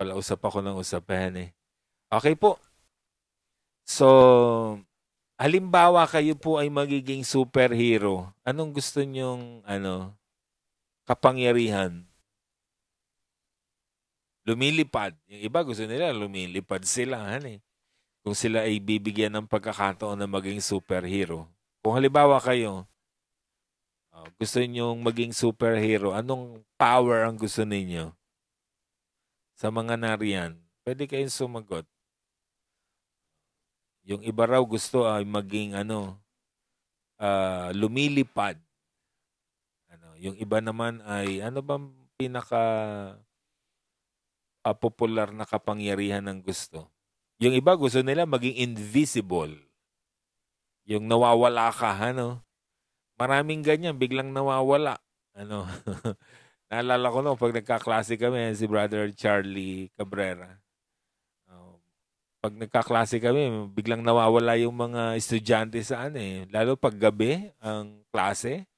Pala usap ako ng usapan eh. Okay po. So, halimbawa kayo po ay magiging superhero. Anong gusto nyong ano, kapangyarihan? Lumilipad. Yung iba gusto nila lumilipad sila. Ano Kung sila ay bibigyan ng pagkakataon na maging superhero. Kung halimbawa kayo, oh, gusto nyong maging superhero, anong power ang gusto ninyo? sa mga nariyan, pwede kayong sumagot. Yung iba raw gusto ay ah, maging ano, uh, lumilipad. Ano, yung iba naman ay ano bang pinaka uh, popular na kapangyarihan ng gusto? Yung iba gusto nila maging invisible. Yung nawawala ka, ano? Maraming ganyan, biglang nawawala. Ano? Naalala ko no, pag nagkaklase kami, si Brother Charlie Cabrera. Um, pag nagkaklase kami, biglang nawawala yung mga estudyante sa ano eh. Lalo pag gabi, ang klase.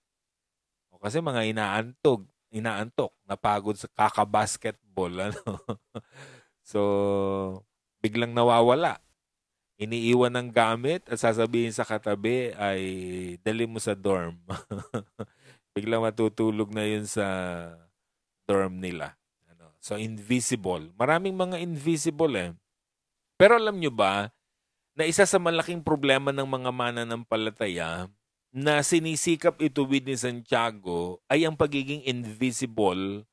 O kasi mga inaantog, inaantok, napagod sa kakabasketball. Ano? so, biglang nawawala. Iniiwan ng gamit at sasabihin sa katabi ay dali mo sa dorm. biglang matutulog na yun sa dorm nila. Ano? So, invisible. Maraming mga invisible eh. Pero alam nyo ba, na isa sa malaking problema ng mga palataya na sinisikap ituwid ni Santiago ay ang pagiging invisible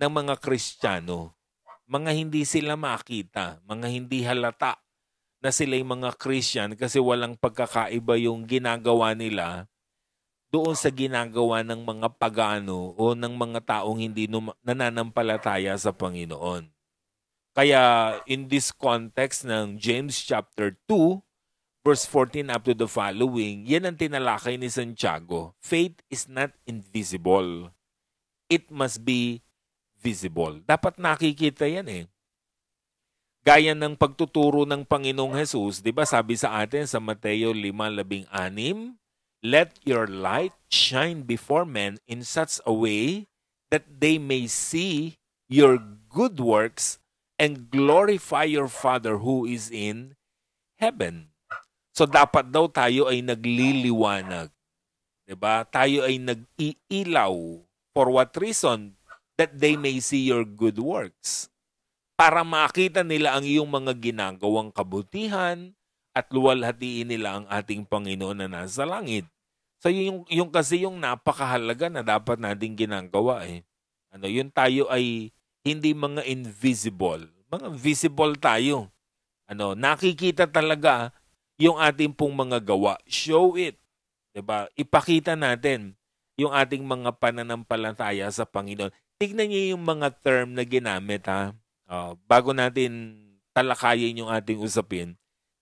ng mga Kristiyano. Mga hindi sila makita, mga hindi halata na sila yung mga Christian kasi walang pagkakaiba yung ginagawa nila doon sa ginagawa ng mga pagano o ng mga taong hindi nananampalataya sa Panginoon. Kaya in this context ng James chapter 2, verse 14 up to the following, yan ang tinalakay ni Santiago. Faith is not invisible. It must be visible. Dapat nakikita yan eh. Gaya ng pagtuturo ng Panginoong Jesus, 'di ba? Sabi sa atin sa Mateo 5:16, Let your light shine before men in such a way that they may see your good works and glorify your Father who is in heaven. So dapat daw tayo ay nagliliwanag. 'Di ba? Tayo ay nag-iilaw. For what reason? That they may see your good works. Para makita nila ang iyong mga ginagawang kabutihan, at luwalhatiin nila ang ating Panginoon na nasa langit. So yung, yung kasi yung napakahalaga na dapat nating ginagawa eh. Ano, yung tayo ay hindi mga invisible. Mga visible tayo. Ano, nakikita talaga yung ating pong mga gawa. Show it. 'Di ba? Ipakita natin yung ating mga pananampalataya sa Panginoon. Tignan niyo yung mga term na ginamit ha. Uh, bago natin talakayin yung ating usapin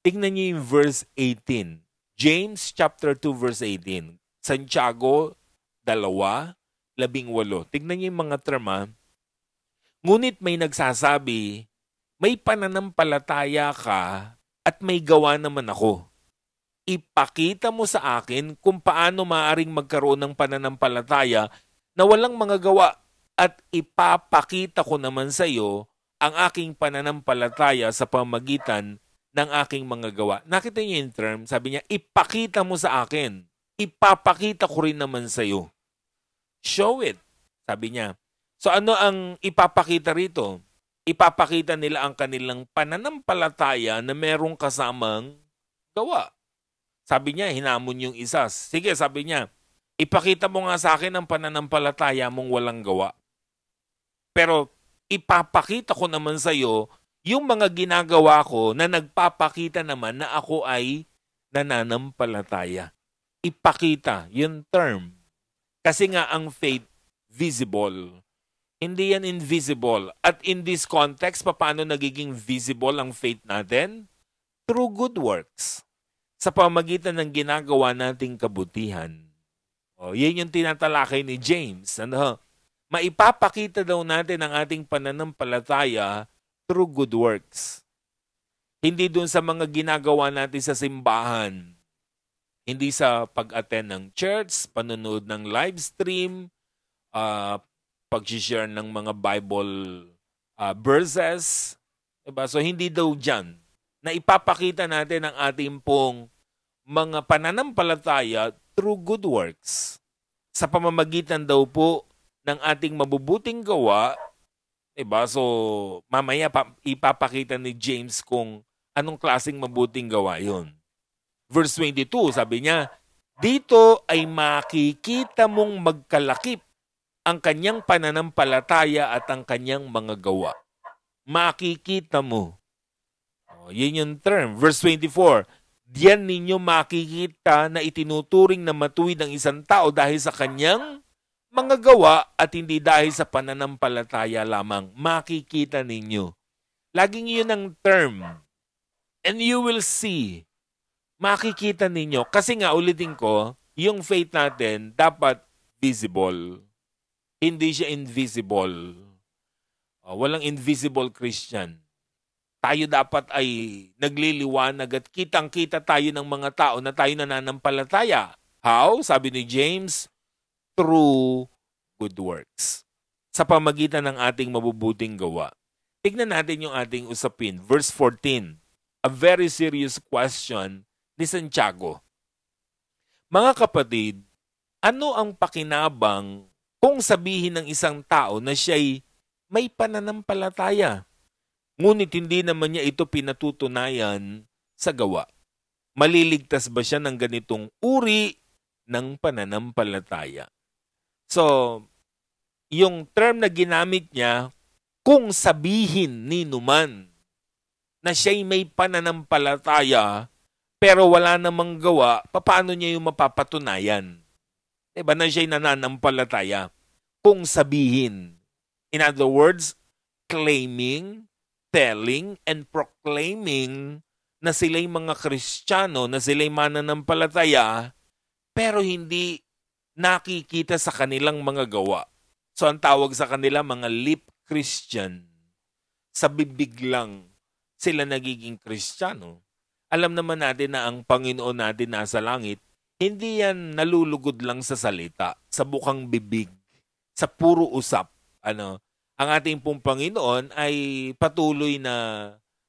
tingnan niyo yung verse 18. James chapter 2 verse 18. Santiago 2, 18. Tingnan niyo yung mga terma. Ngunit may nagsasabi, may pananampalataya ka at may gawa naman ako. Ipakita mo sa akin kung paano maaring magkaroon ng pananampalataya na walang mga gawa at ipapakita ko naman sa iyo ang aking pananampalataya sa pamagitan ng aking mga gawa. Nakita niya yung term, sabi niya, ipakita mo sa akin. Ipapakita ko rin naman sa iyo. Show it, sabi niya. So ano ang ipapakita rito? Ipapakita nila ang kanilang pananampalataya na merong kasamang gawa. Sabi niya, hinamon yung isa. Sige, sabi niya, ipakita mo nga sa akin ang pananampalataya mong walang gawa. Pero ipapakita ko naman sa iyo yung mga ginagawa ko na nagpapakita naman na ako ay nananampalataya. Ipakita, yung term. Kasi nga ang faith, visible. Hindi yan invisible. At in this context, paano nagiging visible ang faith natin? Through good works. Sa pamagitan ng ginagawa nating kabutihan. O, yan yung tinatalakay ni James. Ano? Maipapakita daw natin ang ating pananampalataya through good works. Hindi dun sa mga ginagawa natin sa simbahan. Hindi sa pag-attend ng church, panonood ng live stream, uh, pag-share ng mga Bible uh, verses. Diba? So hindi daw dyan na ipapakita natin ang ating pong mga pananampalataya through good works sa pamamagitan daw po ng ating mabubuting gawa Diba? So, mamaya pa, ipapakita ni James kung anong klaseng mabuting gawa yon. Verse 22, sabi niya, Dito ay makikita mong magkalakip ang kanyang pananampalataya at ang kanyang mga gawa. Makikita mo. O, oh, yun yung term. Verse 24, Diyan ninyo makikita na itinuturing na matuwid ang isang tao dahil sa kanyang mga gawa at hindi dahil sa pananampalataya lamang. Makikita ninyo. Laging yun ang term. And you will see. Makikita ninyo. Kasi nga, ulitin ko, yung faith natin dapat visible. Hindi siya invisible. Uh, walang invisible Christian. Tayo dapat ay nagliliwanag at kitang-kita tayo ng mga tao na tayo nananampalataya. How? Sabi ni James, through good works. Sa pamagitan ng ating mabubuting gawa. Tignan natin yung ating usapin. Verse 14, a very serious question ni Santiago. Mga kapatid, ano ang pakinabang kung sabihin ng isang tao na siya'y may pananampalataya, ngunit hindi naman niya ito pinatutunayan sa gawa? Maliligtas ba siya ng ganitong uri ng pananampalataya? So, yung term na ginamit niya, kung sabihin ni Numan na siya'y may pananampalataya pero wala namang gawa, paano niya yung mapapatunayan? Diba na siya'y nananampalataya? Kung sabihin. In other words, claiming, telling, and proclaiming na sila'y mga Kristiyano, na sila'y mananampalataya, pero hindi nakikita sa kanilang mga gawa. So ang tawag sa kanila mga lip Christian. Sa bibig lang sila nagiging Kristiyano. Alam naman natin na ang Panginoon natin nasa langit, hindi yan nalulugod lang sa salita, sa bukang bibig, sa puro usap. Ano, ang ating pong Panginoon ay patuloy na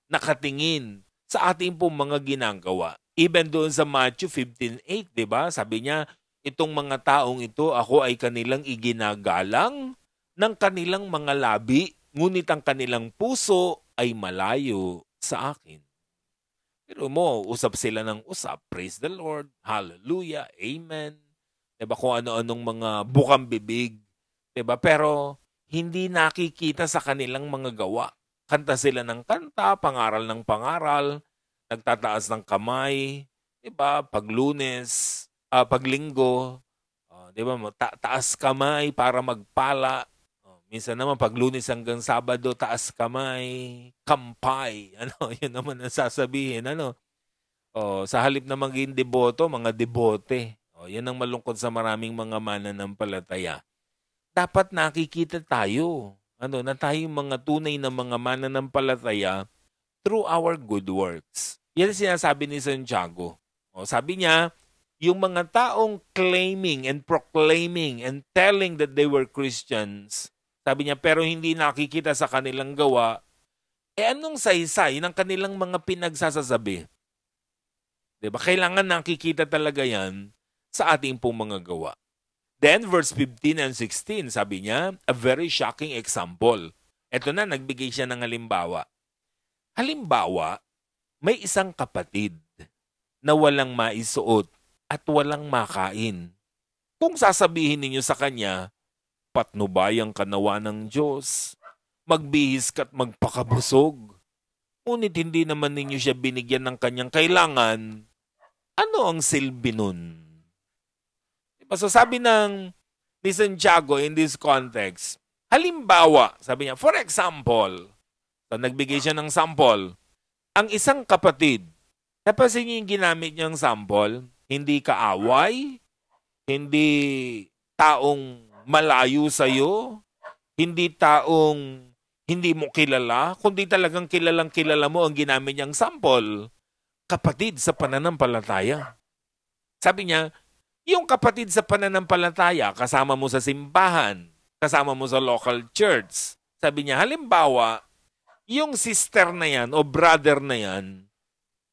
nakatingin sa ating pong mga ginagawa. Even doon sa Matthew 15.8, di ba? Sabi niya, Itong mga taong ito, ako ay kanilang iginagalang ng kanilang mga labi, ngunit ang kanilang puso ay malayo sa akin. Pero mo, usap sila ng usap. Praise the Lord. Hallelujah. Amen. Diba kung ano-anong mga bukang bibig. Diba? Pero hindi nakikita sa kanilang mga gawa. Kanta sila ng kanta, pangaral ng pangaral, nagtataas ng kamay, diba? Paglunes, uh, paglinggo, uh, 'di ba, ta- taas kamay para magpala. Uh, minsan naman pag Lunes hanggang Sabado, taas kamay, kampay. Ano, 'yun naman ang sasabihin, ano. Oh, sa halip na maging deboto, mga debote. Oh, 'yan ang malungkot sa maraming mga mananampalataya. Dapat nakikita tayo ano, na tayong mga tunay na mga mananampalataya through our good works. Yan ang sinasabi ni Santiago. Oh, sabi niya, yung mga taong claiming and proclaiming and telling that they were Christians, sabi niya, pero hindi nakikita sa kanilang gawa, eh anong saysay ng kanilang mga pinagsasasabi? ba diba? Kailangan nakikita talaga yan sa ating pong mga gawa. Then, verse 15 and 16, sabi niya, a very shocking example. Ito na, nagbigay siya ng halimbawa. Halimbawa, may isang kapatid na walang maisuot at walang makain. Kung sasabihin ninyo sa kanya, patnubayang kanawa ng Diyos, magbihis ka't magpakabusog, ngunit hindi naman ninyo siya binigyan ng kanyang kailangan, ano ang silbi nun? Diba? So sabi ng ni Santiago in this context, halimbawa, sabi niya, for example, so nagbigay siya ng sample, ang isang kapatid, napasin niyo yung ginamit niyang sample, hindi kaaway, hindi taong malayo sa iyo, hindi taong hindi mo kilala, kundi talagang kilalang kilala mo ang ginamit niyang sample, kapatid sa pananampalataya. Sabi niya, yung kapatid sa pananampalataya, kasama mo sa simbahan, kasama mo sa local church. Sabi niya, halimbawa, yung sister na yan o brother na yan,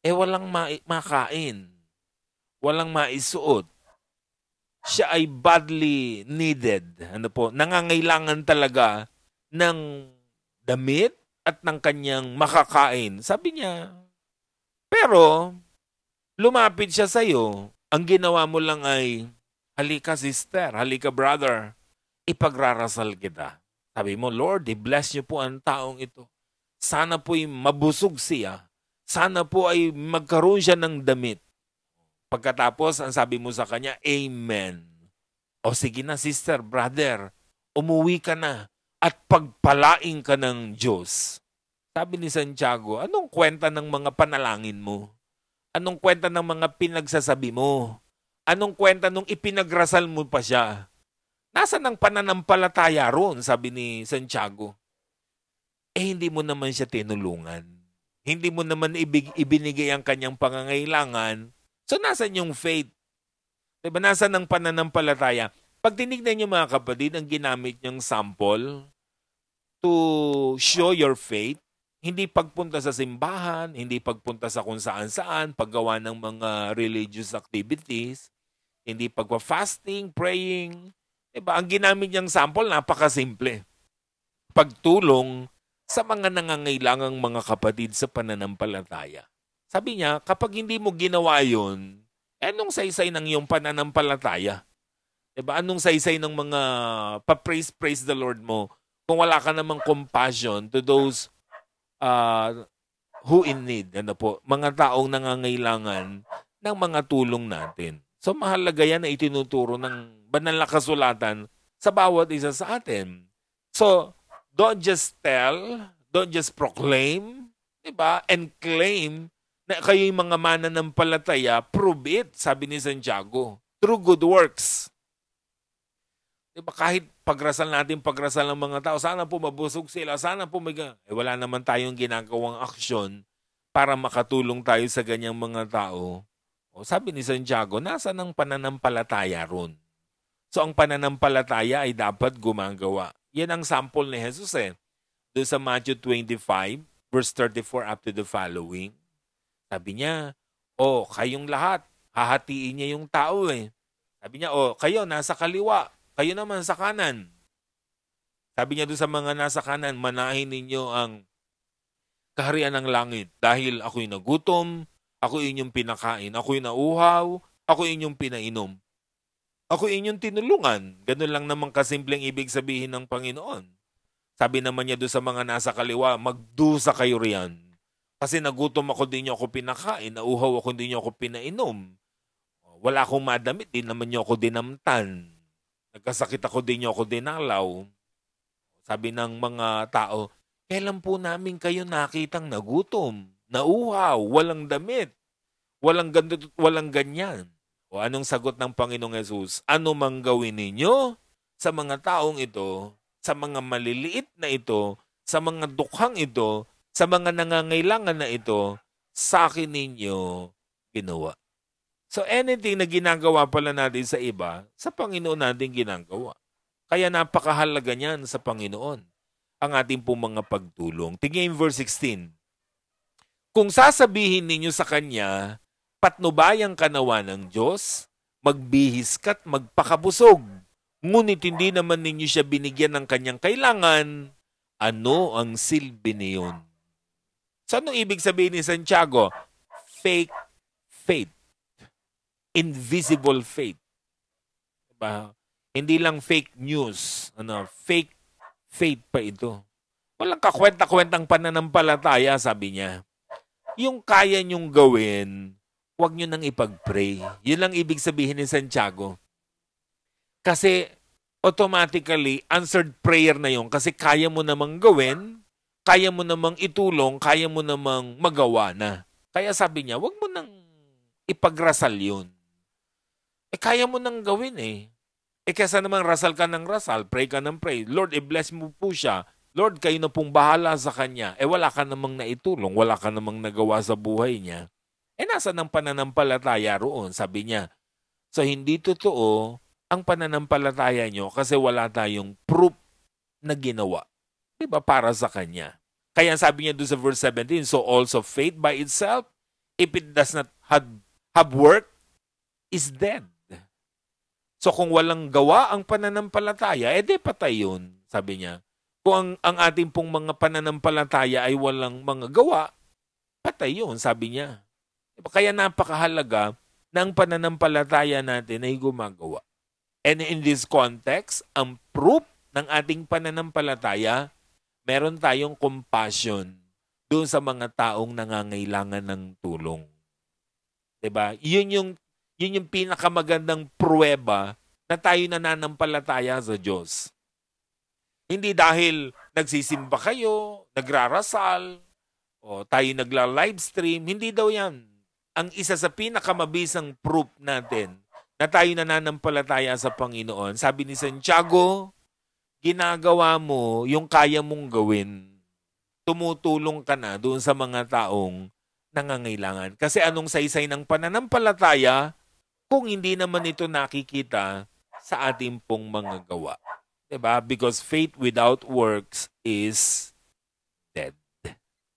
eh walang ma- makain walang maisuot. Siya ay badly needed. Ano po, nangangailangan talaga ng damit at ng kanyang makakain. Sabi niya, pero lumapit siya sa iyo. Ang ginawa mo lang ay, halika sister, halika brother, ipagrarasal kita. Sabi mo, Lord, i-bless niyo po ang taong ito. Sana po'y mabusog siya. Sana po ay magkaroon siya ng damit Pagkatapos, ang sabi mo sa kanya, Amen. O sige na, sister, brother, umuwi ka na at pagpalaing ka ng Diyos. Sabi ni Santiago, anong kwenta ng mga panalangin mo? Anong kwenta ng mga pinagsasabi mo? Anong kwenta nung ipinagrasal mo pa siya? Nasaan ang pananampalataya ron, sabi ni Santiago? Eh, hindi mo naman siya tinulungan. Hindi mo naman ibig, ibinigay ang kanyang pangangailangan So nasan yung faith? Diba? Nasaan ang pananampalataya? Pag tinignan nyo mga kapatid, ang ginamit nyong sample to show your faith, hindi pagpunta sa simbahan, hindi pagpunta sa kung saan-saan, paggawa ng mga religious activities, hindi pagpa-fasting, praying. Diba? Ang ginamit niyang sample, napakasimple. Pagtulong sa mga nangangailangang mga kapatid sa pananampalataya. Sabi niya, kapag hindi mo ginawa yun, anong saysay ng iyong pananampalataya? Diba? Anong saysay ng mga pa-praise, praise the Lord mo kung wala ka namang compassion to those uh, who in need, ano po, mga taong nangangailangan ng mga tulong natin. So mahalaga yan na itinuturo ng banal na kasulatan sa bawat isa sa atin. So, don't just tell, don't just proclaim, 'di ba? And claim na kayo'y mga mananampalataya, prove it, sabi ni Santiago, through good works. Diba kahit pagrasal natin, pagrasal ng mga tao, sana po mabusog sila, sana po may... Eh, wala naman tayong ginagawang aksyon para makatulong tayo sa ganyang mga tao. O, sabi ni Santiago, nasa ng pananampalataya ron. So ang pananampalataya ay dapat gumagawa. Yan ang sample ni Jesus eh. Doon sa Matthew 25, verse 34 up to the following. Sabi niya, o oh, kayong lahat, hahatiin niya yung tao eh. Sabi niya, o oh, kayo nasa kaliwa, kayo naman sa kanan. Sabi niya doon sa mga nasa kanan, manahin ninyo ang kaharian ng langit dahil ako'y nagutom, ako inyong pinakain, ako'y nauhaw, ako inyong pinainom. Ako inyong tinulungan. Ganun lang naman kasimpleng ibig sabihin ng Panginoon. Sabi naman niya doon sa mga nasa kaliwa, magdusa kayo riyan. Kasi nagutom ako, din niyo ako pinakain. Nauhaw ako, din niyo ako pinainom. Wala akong madamit, din naman niyo ako dinamtan. Nagkasakit ako, din niyo ako dinalaw. Sabi ng mga tao, kailan po namin kayo nakitang nagutom, nauhaw, walang damit, walang, ganito, walang ganyan? O anong sagot ng Panginoong Yesus? Ano mang gawin ninyo sa mga taong ito, sa mga maliliit na ito, sa mga dukhang ito, sa mga nangangailangan na ito, sa akin ninyo ginawa. So anything na ginagawa pala natin sa iba, sa Panginoon natin ginagawa. Kaya napakahalaga niyan sa Panginoon ang ating pong mga pagtulong. Tingnan verse 16. Kung sasabihin ninyo sa Kanya, patnubayang kanawa ng Diyos, magbihis ka't magpakabusog, ngunit hindi naman ninyo siya binigyan ng kanyang kailangan, ano ang silbi niyon? So anong ibig sabihin ni Santiago? Fake faith. Invisible faith. Diba? Hindi lang fake news. Ano, fake faith pa ito. Walang kakwenta-kwentang pananampalataya, sabi niya. Yung kaya niyong gawin, huwag niyo nang ipag-pray. Yun lang ibig sabihin ni Santiago. Kasi automatically, answered prayer na yun kasi kaya mo namang gawin kaya mo namang itulong, kaya mo namang magawa na. Kaya sabi niya, wag mo nang ipagrasal yun. Eh, kaya mo nang gawin eh. Eh, kesa namang rasal ka ng rasal, pray ka ng pray. Lord, i-bless mo po siya. Lord, kayo na pong bahala sa kanya. Eh, wala ka namang naitulong. Wala ka namang nagawa sa buhay niya. Eh, nasa ng pananampalataya roon, sabi niya. So, hindi totoo ang pananampalataya niyo kasi wala tayong proof na ginawa. Diba? Para sa kanya. Kaya sabi niya doon sa verse 17, so also faith by itself, if it does not have, have work, is dead. So kung walang gawa ang pananampalataya, edi patay yun, sabi niya. Kung ang, ang ating pong mga pananampalataya ay walang mga gawa, patay yun, sabi niya. Kaya napakahalaga na ang pananampalataya natin ay gumagawa. And in this context, ang proof ng ating pananampalataya meron tayong compassion doon sa mga taong nangangailangan ng tulong. 'Di ba? 'Yun yung 'yun yung pinakamagandang pruweba na tayo nananampalataya sa Diyos. Hindi dahil nagsisimba kayo, nagrarasal, o tayo nagla livestream hindi daw 'yan. Ang isa sa pinakamabisang proof natin na tayo nananampalataya sa Panginoon. Sabi ni Santiago, ginagawa mo yung kaya mong gawin. Tumutulong ka na doon sa mga taong nangangailangan. Kasi anong saysay ng pananampalataya kung hindi naman ito nakikita sa ating pong mga gawa? Diba? Because faith without works is dead.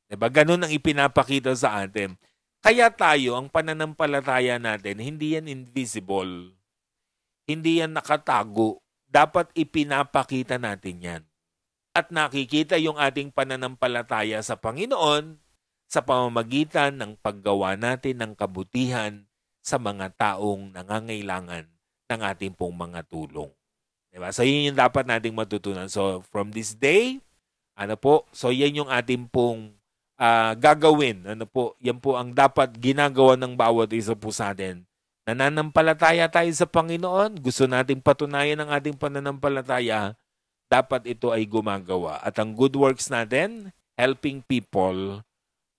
Diba? Ganun ang ipinapakita sa atin. Kaya tayo, ang pananampalataya natin, hindi yan invisible. Hindi yan nakatago dapat ipinapakita natin yan. At nakikita yung ating pananampalataya sa Panginoon sa pamamagitan ng paggawa natin ng kabutihan sa mga taong nangangailangan ng ating pong mga tulong. Diba? So, yun yung dapat nating matutunan. So, from this day, ano po, so yan yung ating pong uh, gagawin. Ano po, yan po ang dapat ginagawa ng bawat isa po sa atin Nananampalataya tayo sa Panginoon. Gusto nating patunayan ang ating pananampalataya. Dapat ito ay gumagawa. At ang good works natin, helping people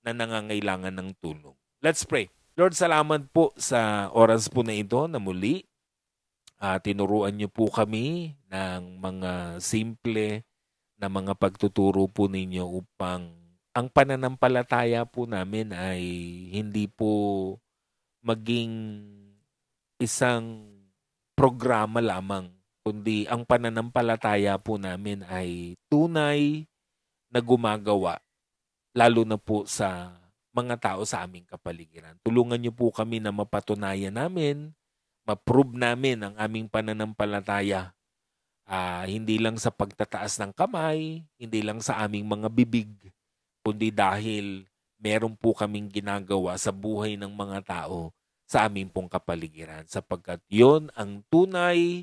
na nangangailangan ng tulong. Let's pray. Lord, salamat po sa oras po na ito na muli. Uh, tinuruan niyo po kami ng mga simple na mga pagtuturo po ninyo upang ang pananampalataya po namin ay hindi po maging isang programa lamang, kundi ang pananampalataya po namin ay tunay na gumagawa, lalo na po sa mga tao sa aming kapaligiran. Tulungan niyo po kami na mapatunayan namin, ma-prove namin ang aming pananampalataya. Uh, hindi lang sa pagtataas ng kamay, hindi lang sa aming mga bibig, kundi dahil meron po kaming ginagawa sa buhay ng mga tao sa aming pong kapaligiran sapagkat yon ang tunay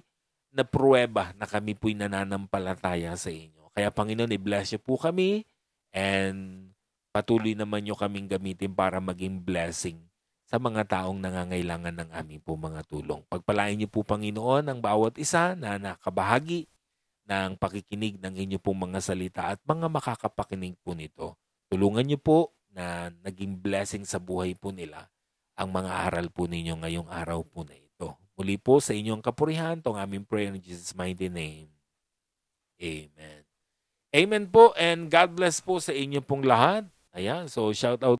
na pruweba na kami po'y nananampalataya sa inyo. Kaya Panginoon, i-bless niyo po kami and patuloy naman niyo kaming gamitin para maging blessing sa mga taong nangangailangan ng aming po mga tulong. Pagpalain niyo po Panginoon ang bawat isa na nakabahagi ng pakikinig ng inyo pong mga salita at mga makakapakinig po nito. Tulungan niyo po na naging blessing sa buhay po nila ang mga aral po ninyo ngayong araw po na ito. Muli po sa inyong kapurihan, itong aming prayer in Jesus' mighty name. Amen. Amen po and God bless po sa inyo pong lahat. Ayan, so shout out